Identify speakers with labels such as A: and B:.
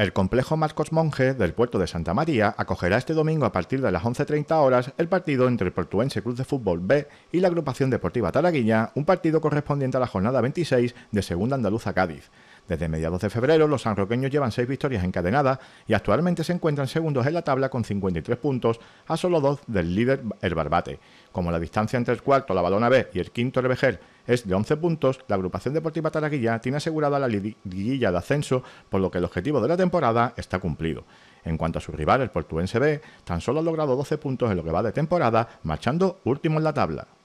A: El complejo Marcos Monge del puerto de Santa María acogerá este domingo a partir de las 11.30 horas el partido entre el Portuense Cruz de Fútbol B y la agrupación deportiva Taraguilla, un partido correspondiente a la jornada 26 de Segunda Andaluza Cádiz. Desde mediados de febrero, los sanroqueños llevan seis victorias encadenadas y actualmente se encuentran segundos en la tabla con 53 puntos a solo dos del líder el Barbate. Como la distancia entre el cuarto, la balona B, y el quinto, el es de 11 puntos, la agrupación deportiva Taraguilla tiene asegurada la liguilla de ascenso, por lo que el objetivo de la temporada está cumplido. En cuanto a su rival, el portuense B, tan solo ha logrado 12 puntos en lo que va de temporada, marchando último en la tabla.